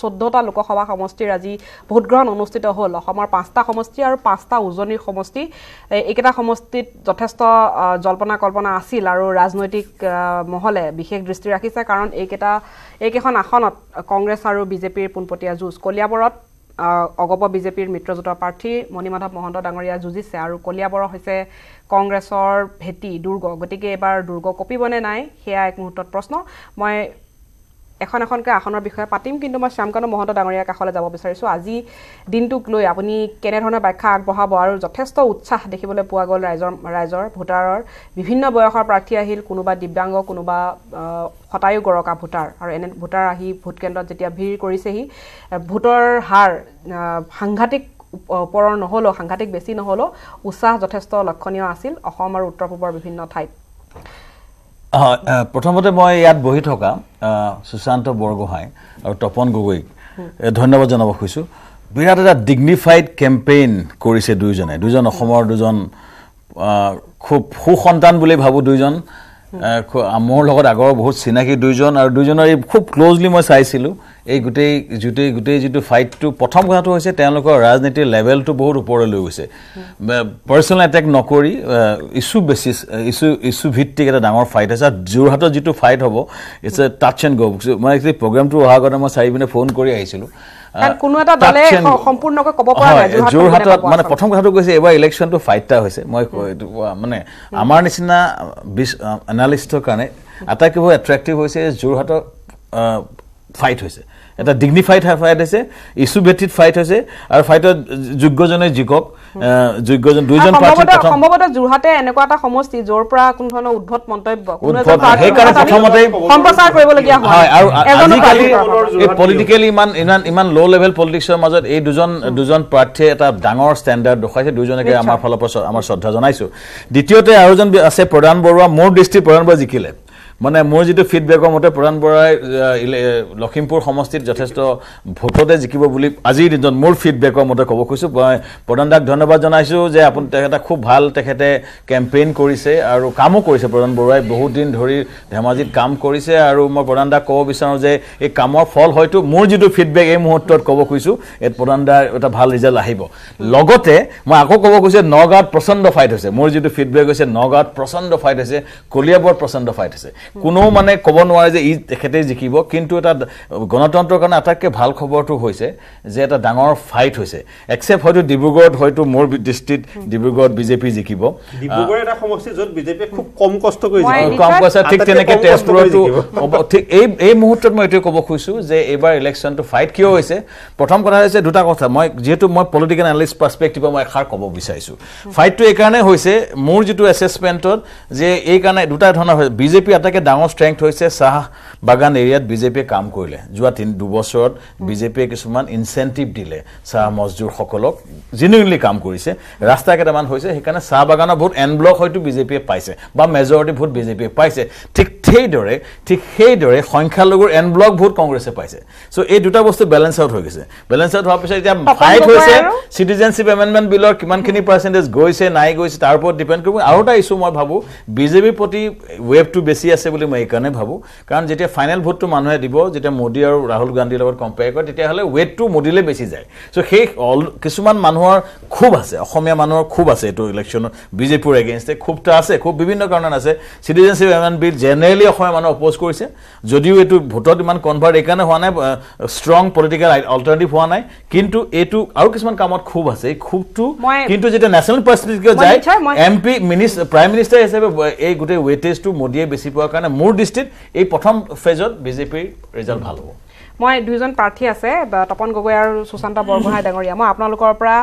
চৈধ্যটা লোকসভা সমষ্টিৰ আজি ভোটগ্ৰহণ অনুষ্ঠিত হ'ল অসমৰ পাঁচটা সমষ্টি আৰু পাঁচটা উজনিৰ সমষ্টি এইকেইটা সমষ্টিত যথেষ্ট জল্পনা কল্পনা আছিল আৰু ৰাজনৈতিক মহলে বিশেষ দৃষ্টি ৰাখিছে কাৰণ এইকেইটা এইকেইখন আসনত কংগ্ৰেছ আৰু বিজেপিৰ পোনপটীয়া যুঁজ কলিয়াবৰত অগপ বিজেপিৰ মিত্ৰজোঁটৰ প্ৰাৰ্থী মণিমাধৱ মহন্ত ডাঙৰীয়া যুঁজিছে আৰু কলিয়াবৰ হৈছে কংগ্ৰেছৰ ভেটি দুৰ্গ গতিকে এইবাৰ দুৰ্গ কপিবনে নাই সেয়া এক মুহূৰ্তত প্ৰশ্ন মই এখন এখনকৈ আসনৰ বিষয়ে পাতিম কিন্তু মই শ্যামকান্ত মহন্ত ডাঙৰীয়াৰ কাষলৈ যাব বিচাৰিছোঁ আজি দিনটোক লৈ আপুনি কেনেধৰণৰ ব্যাখ্যা আগবঢ়াব আৰু যথেষ্ট উৎসাহ দেখিবলৈ পোৱা গ'ল ৰাইজৰ ৰাইজৰ ভোটাৰৰ বিভিন্ন বয়সৰ প্ৰাৰ্থী আহিল কোনোবা দিব্যাংগ কোনোবা শতায়ু গৰকা ভোটাৰ আৰু এনে ভোটাৰ আহি ভোটকেন্দ্ৰত যেতিয়া ভিৰ কৰিছেহি ভোটৰ হাৰ সাংঘাতিক ওপৰৰ নহ'লেও সাংঘাতিক বেছি নহ'লেও উৎসাহ যথেষ্ট লক্ষণীয় আছিল অসম আৰু উত্তৰ পূবৰ বিভিন্ন ঠাইত প্ৰথমতে মই ইয়াত বহি থকা সুশান্ত বৰগোহাঁই আৰু তপন গগৈক ধন্যবাদ জনাব খুজিছোঁ বিৰাট এটা ডিগনিফাইড কেম্পেইন কৰিছে দুয়োজনে দুজন অসমৰ দুজন খুব সুসন্তান বুলি ভাবোঁ দুইজন মোৰ লগত আগৰ বহুত চিনাকি দুয়োজন আৰু দুইজনৰ এই খুব ক্ল'জলি মই চাইছিলোঁ এই গোটেই যিটোই গোটেই যিটো ফাইটটো প্ৰথম কথাটো হৈছে তেওঁলোকৰ ৰাজনীতিৰ লেভেলটো বহুত ওপৰলৈ গৈছে পাৰ্চনেল এটেক নকৰি ইছ্যু বেচিছ ইছ্যু ইছ্যু ভিত্তিক এটা ডাঙৰ ফাইট আছে যোৰহাটত যিটো ফাইট হ'ব ইটছ এ টাচ এণ্ড গ' মই একচুৱেলি প্ৰগ্ৰেমটো অহাৰ আগতে মই চাৰি পিনে ফোন কৰি আহিছিলোঁ যোৰহাটত মানে প্ৰথম কথাটো কৈছে এইবাৰ ইলেকশ্যনটো ফাইট এটা হৈছে মই মানে আমাৰ নিচিনা বিশ এনালিষ্টৰ কাৰণে আটাইতকৈ এট্ৰেক্টিভ হৈছে যোৰহাটৰ ফাইট হৈছে এটা ডিগনিফাইড ফাইট হৈছে ইছু ভেত্তিত ফাইট হৈছে আৰু ফাইটত যোগ্যজনে জিকক যোগ্যজন দুইজন সম্ভৱতে যোৰহাটে এনেকুৱা এটা সমষ্টি য'ৰ পৰা কোনো ধৰণৰ উদ্ভৱ মন্তব্য সেইকাৰণে প্ৰথমতে সম্প্ৰচাৰ কৰিবলগীয়া হয় আৰু আজিকালি এই পলিটিকেলি ইমান ইমান ইমান ল' লেভেল পলিটিক্সৰ মাজত এই দুজন দুজন প্ৰাৰ্থীয়ে এটা ডাঙৰ ষ্টেণ্ডাৰ্ড দেখুৱাইছে দুইজনকে আমাৰ ফালৰ পৰা আমাৰ শ্ৰদ্ধা জনাইছো দ্বিতীয়তে আৰু এজন আছে প্ৰধান বৰুৱা মোৰ দৃষ্টি প্ৰধান বৰুৱা জিকিলে মানে মোৰ যিটো ফিডবেকৰ মতে প্ৰাণ বৰাই লখিমপুৰ সমষ্টিত যথেষ্ট ভোটতে জিকিব বুলি আজিৰ দিনত মোৰ ফিডবেকৰ মতে ক'ব খুজিছোঁ মই প্ৰধান দাক ধন্যবাদ জনাইছোঁ যে আপুনি তেখেতে খুব ভাল তেখেতে কেম্পেইন কৰিছে আৰু কামো কৰিছে প্ৰধান বৰুৱাই বহুত দিন ধৰি ধেমাজিত কাম কৰিছে আৰু মই প্ৰধান দাক ক'ব বিচাৰোঁ যে এই কামৰ ফল হয়তো মোৰ যিটো ফিডবেক এই মুহূৰ্তত ক'ব খুজিছোঁ এই প্ৰধান দাৰ এটা ভাল ৰিজাল্ট আহিব লগতে মই আকৌ ক'ব খুজিছোঁ নগাঁৱত প্ৰচণ্ড ফাইট হৈছে মোৰ যিটো ফিডবেক হৈছে নগাঁৱত প্ৰচণ্ড ফাইট হৈছে কলিয়াবৰত প্ৰচণ্ড ফাইট হৈছে কোনেও মানে ক'ব নোৱাৰে যে ই তেখেতেই জিকিব কিন্তু এটা গণতন্ত্ৰৰ কাৰণে আটাইতকৈ ভাল খবৰটো হৈছে যে এটা ডাঙৰ ফাইট হৈছে একচেপ্ট হয়তো ডিব্ৰুগড়ত হয়তো মোৰ দৃষ্টিত ডিব্ৰুগড়ত বিজেপি জিকিব কম কৈছে ঠিক তেনেকৈ তেজপুৰতো ঠিক এই এই মুহূৰ্তত মই এইটোৱে ক'ব খুজিছোঁ যে এইবাৰ ইলেকশ্যনটো ফাইট কিয় হৈছে প্ৰথম কথা হৈছে দুটা কথা মই যিহেতু মই পলিটিকেল এনালিষ্ট পাৰ্চপেক্টিভৰ মই এষাৰ ক'ব বিচাৰিছোঁ ফাইটটো এইকাৰণে হৈছে মোৰ যিটো এছেচমেণ্টত যে এইকাৰণে দুটা ধৰণৰ হৈছে বিজেপি আটাইকৈ আটাইতকৈ ডাঙৰ ষ্ট্ৰেংথ হৈছে চাহ বাগান এৰিয়াত বিজেপিয়ে কাম কৰিলে যোৱা তিনি দুবছৰত বিজেপিয়ে কিছুমান ইনচেণ্টিভ দিলে চাহ মজদুৰসকলক জেনুইনলি কাম কৰিছে ৰাস্তা কেইটামান হৈছে সেইকাৰণে চাহ বাগানৰ ভোট এন ব্লক হয়তো বিজেপিয়ে পাইছে বা মেজৰিটি ভোট বিজেপিয়ে পাইছে ঠিক সেইদৰে ঠিক সেইদৰে সংখ্যালঘুৰ এন ব্লক ভোট কংগ্ৰেছে পাইছে চ' এই দুটা বস্তু বেলেঞ্চ আউট হৈ গৈছে বেলেঞ্চ আউট হোৱাৰ পিছত এতিয়া ফাইট হৈছে চিটিজেনশ্বিপ এমেণ্ডমেণ্ট বিলৰ কিমানখিনি পাৰ্চেণ্টেজ গৈছে নাই গৈছে তাৰ ওপৰত ডিপেণ্ড কৰিব আৰু এটা ইছ্যু মই ভাবোঁ বিজেপিৰ প্ৰতি ৱেভটো বেছি আছে আছে বুলি মই এইকাৰণে ভাবোঁ কাৰণ যেতিয়া ফাইনেল ভোটটো মানুহে দিব যেতিয়া মোদী আৰু ৰাহুল গান্ধীৰ লগত কম্পেয়াৰ কৰে তেতিয়াহ'লে ৱেটটো মোদীলৈ বেছি যায় চ' সেই অল কিছুমান মানুহৰ খুব আছে অসমীয়া মানুহৰ খুব আছে এইটো ইলেকশ্যনত বিজেপিৰ এগেইনষ্টে খুবটো আছে খুব বিভিন্ন কাৰণত আছে চিটিজেনশ্বিপ এমেণ্ট বিল জেনেৰেলি অসমীয়া মানুহ অপ'জ কৰিছে যদিও এইটো ভোটত ইমান কনভাৰ্ট এইকাৰণে হোৱা নাই ষ্ট্ৰং পলিটিকেল অল্টাৰনেটিভ হোৱা নাই কিন্তু এইটো আৰু কিছুমান কামত খুব আছে এই খুবটো কিন্তু যেতিয়া নেশ্যনেল পাৰ্চিপিকে যায় M P minister prime minister হিচাপে এই গোটেই ৱেটেজটো মোদীয়ে বেছি পোৱা কাৰণে মোৰ দৃষ্টিত এই প্ৰথম ফেজত বিজেপিৰ ৰিজাল্ট ভাল হ'ব মই দুজন প্ৰাৰ্থী আছে তপন গগৈ আৰু সুশান্ত বৰগোহাঁই ডাঙৰীয়া মই আপোনালোকৰ পৰা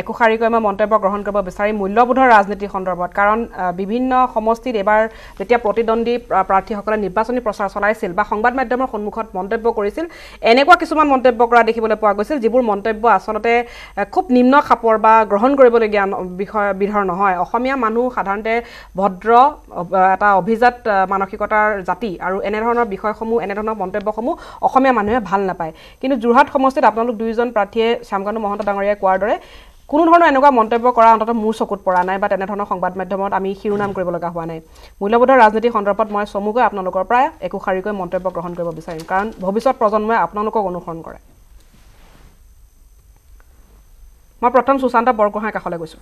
একোষাৰিকৈ মই মন্তব্য গ্ৰহণ কৰিব বিচাৰিম মূল্যবোধৰ ৰাজনীতি সন্দৰ্ভত কাৰণ বিভিন্ন সমষ্টিত এইবাৰ যেতিয়া প্ৰতিদ্বন্দ্বী প্ৰাৰ্থীসকলে নিৰ্বাচনী প্ৰচাৰ চলাইছিল বা সংবাদ মাধ্যমৰ সন্মুখত মন্তব্য কৰিছিল এনেকুৱা কিছুমান মন্তব্য কৰা দেখিবলৈ পোৱা গৈছিল যিবোৰ মন্তব্য আচলতে খুব নিম্ন খাপৰ বা গ্ৰহণ কৰিবলগীয়া বিষয় বিধৰ নহয় অসমীয়া মানুহ সাধাৰণতে ভদ্ৰ এটা অভিজাত মানসিকতাৰ জাতি আৰু এনেধৰণৰ বিষয়সমূহ এনেধৰণৰ মন্তব্যসমূহ অসমীয়া মানুহে ভাল নাপায় কিন্তু যোৰহাট সমষ্টিত আপোনালোক দুয়োজন প্ৰাৰ্থীয়ে শ্যামকান্ত মহন্ত ডাঙৰীয়াই কোৱাৰ দৰে কোনো ধৰণৰ এনেকুৱা মন্তব্য কৰা অন্ততঃ মোৰ চকুত পৰা নাই বা তেনেধৰণৰ সংবাদ মাধ্যমত আমি শিৰোনাম কৰিব লগা হোৱা নাই মূল্যবোধৰ ৰাজনীতি সন্দৰ্ভত মই চমুকৈ আপোনালোকৰ পৰা একোষাৰিকৈ মন্তব্য গ্ৰহণ কৰিব বিচাৰিম কাৰণ ভৱিষ্যত প্ৰজন্মই আপোনালোকক অনুসৰণ কৰে মই প্ৰথম সুশান্ত বৰগোহাঁই কাষলৈ গৈছোঁ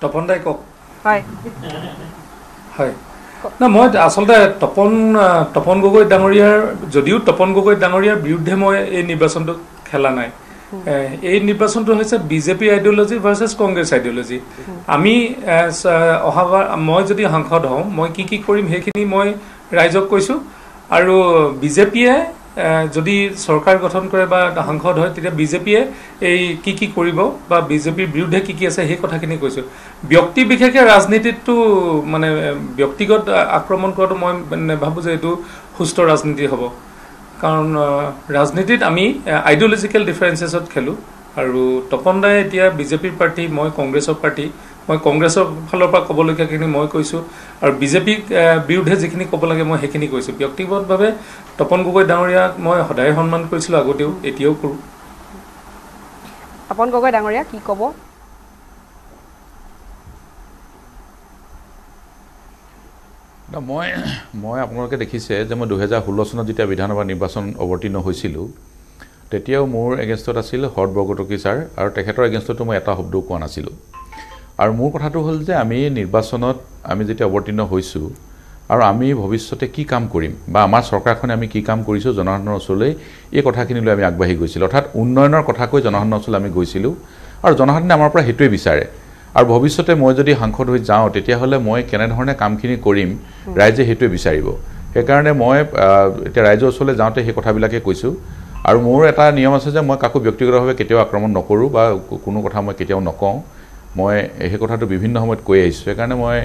তপন দাই কওক হয় হয় না মই আচলতে তপন তপন গগৈ ডাঙৰীয়াৰ যদিও তপন গগৈ ডাঙৰীয়াৰ বিৰুদ্ধে মই এই নিৰ্বাচনটো খেলা নাই এই নিৰ্বাচনটো হৈছে BJP ideology versus Congress ideology আমি অহাবাৰ মই যদি সাংসদ হওঁ মই কি কি কৰিম সেইখিনি মই ৰাইজক কৈছোঁ আৰু বিজেপিয়ে যদি চৰকাৰ গঠন কৰে বা সাংসদ হয় তেতিয়া বিজেপিয়ে এই কি কি কৰিব বা বিজেপিৰ বিৰুদ্ধে কি কি আছে সেই কথাখিনি কৈছোঁ ব্যক্তি বিশেষে ৰাজনীতিতটো মানে ব্যক্তিগত আক্ৰমণ কৰাটো মই নেভাবোঁ যে এইটো সুস্থ ৰাজনীতি হ'ব কাৰণ ৰাজনীতিত আমি আইডিঅ'লজিকেল ডিফাৰেঞ্চেছত খেলোঁ আৰু তপন দাই এতিয়া বিজেপিৰ প্ৰাৰ্থী মই কংগ্ৰেছৰ প্ৰাৰ্থী মই কংগ্ৰেছৰ ফালৰ পৰা ক'বলগীয়াখিনি মই কৈছোঁ আৰু বিজেপিৰ বিৰুদ্ধে যিখিনি ক'ব লাগে মই সেইখিনি কৈছোঁ ব্যক্তিগতভাৱে তপন গগৈ ডাঙৰীয়াক মই সদায় সন্মান কৰিছিলোঁ আগতেও এতিয়াও কৰোঁ তপন গগৈ ডাঙৰীয়া কি ক'ব মই মই আপোনালোকে দেখিছে যে মই দুহেজাৰ ষোল্ল চনত যেতিয়া বিধানসভা নিৰ্বাচন অৱতীৰ্ণ হৈছিলোঁ তেতিয়াও মোৰ এগেইনষ্টত আছিল হৰ্ট বৰগটকী ছাৰ আৰু তেখেতৰ এগেইনষ্টতো মই এটা শব্দও কোৱা নাছিলোঁ আৰু মোৰ কথাটো হ'ল যে আমি নিৰ্বাচনত আমি যেতিয়া অৱতীৰ্ণ হৈছোঁ আৰু আমি ভৱিষ্যতে কি কাম কৰিম বা আমাৰ চৰকাৰখনে আমি কি কাম কৰিছোঁ জনসাধাৰণৰ ওচৰলৈ এই কথাখিনি লৈ আমি আগবাঢ়ি গৈছিলোঁ অৰ্থাৎ উন্নয়নৰ কথাকৈ জনসাধাৰণৰ ওচৰলৈ আমি গৈছিলোঁ আৰু জনসাধাৰণে আমাৰ পৰা সেইটোৱে বিচাৰে আৰু ভৱিষ্যতে মই যদি সাংসদ হৈ যাওঁ তেতিয়াহ'লে মই কেনেধৰণে কামখিনি কৰিম ৰাইজে সেইটোৱে বিচাৰিব সেইকাৰণে মই এতিয়া ৰাইজৰ ওচৰলৈ যাওঁতে সেই কথাবিলাকে কৈছোঁ আৰু মোৰ এটা নিয়ম আছে যে মই কাকো ব্যক্তিগতভাৱে কেতিয়াও আক্ৰমণ নকৰোঁ বা কোনো কথা মই কেতিয়াও নকওঁ মই সেই কথাটো বিভিন্ন সময়ত কৈ আহিছোঁ সেইকাৰণে মই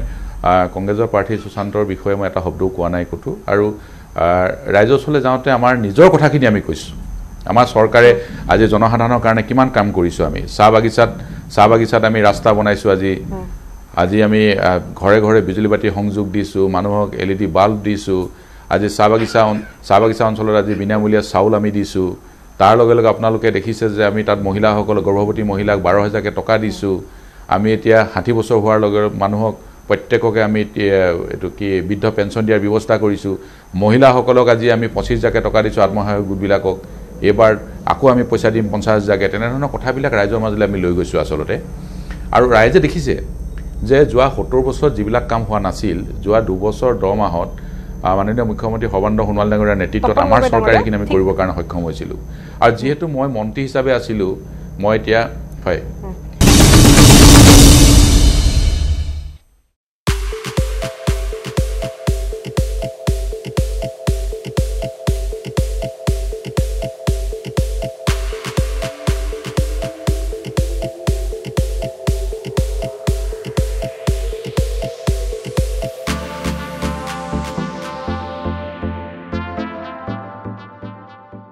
কংগ্ৰেছৰ প্ৰাৰ্থী সুশান্তৰ বিষয়ে মই এটা শব্দও কোৱা নাই ক'তো আৰু ৰাইজৰ ওচৰলৈ যাওঁতে আমাৰ নিজৰ কথাখিনি আমি কৈছোঁ আমাৰ চৰকাৰে আজি জনসাধাৰণৰ কাৰণে কিমান কাম কৰিছোঁ আমি চাহ বাগিচাত চাহ বাগিচাত আমি ৰাস্তা বনাইছোঁ আজি আজি আমি ঘৰে ঘৰে বিজুলী বাতি সংযোগ দিছোঁ মানুহক এল ই ডি বাল্ব দিছোঁ আজি চাহ বাগিচা চাহ বাগিচা অঞ্চলত আজি বিনামূলীয়া চাউল আমি দিছোঁ তাৰ লগে লগে আপোনালোকে দেখিছে যে আমি তাত মহিলাসকলক গৰ্ভৱতী মহিলাক বাৰ হাজাৰকৈ টকা দিছোঁ আমি এতিয়া ষাঠি বছৰ হোৱাৰ লগে লগে মানুহক প্ৰত্যেককে আমি এইটো কি বৃদ্ধ পেঞ্চন দিয়াৰ ব্যৱস্থা কৰিছোঁ মহিলাসকলক আজি আমি পঁচিছ হাজাৰকৈ টকা দিছোঁ আত্মসহায়ক গোটবিলাকক এইবাৰ আকৌ আমি পইচা দিম পঞ্চাছ হাজাৰকৈ তেনেধৰণৰ কথাবিলাক ৰাইজৰ মাজলৈ আমি লৈ গৈছোঁ আচলতে আৰু ৰাইজে দেখিছে যে যোৱা সত্তৰ বছৰত যিবিলাক কাম হোৱা নাছিল যোৱা দুবছৰ দহ মাহত মাননীয় মুখ্যমন্ত্ৰী সৰ্বানন্দ সোণোৱাল ডাঙৰীয়াৰ নেতৃত্বত আমাৰ চৰকাৰে সেইখিনি আমি কৰিবৰ কাৰণে সক্ষম হৈছিলোঁ আৰু যিহেতু মই মন্ত্ৰী হিচাপে আছিলোঁ মই এতিয়া হয়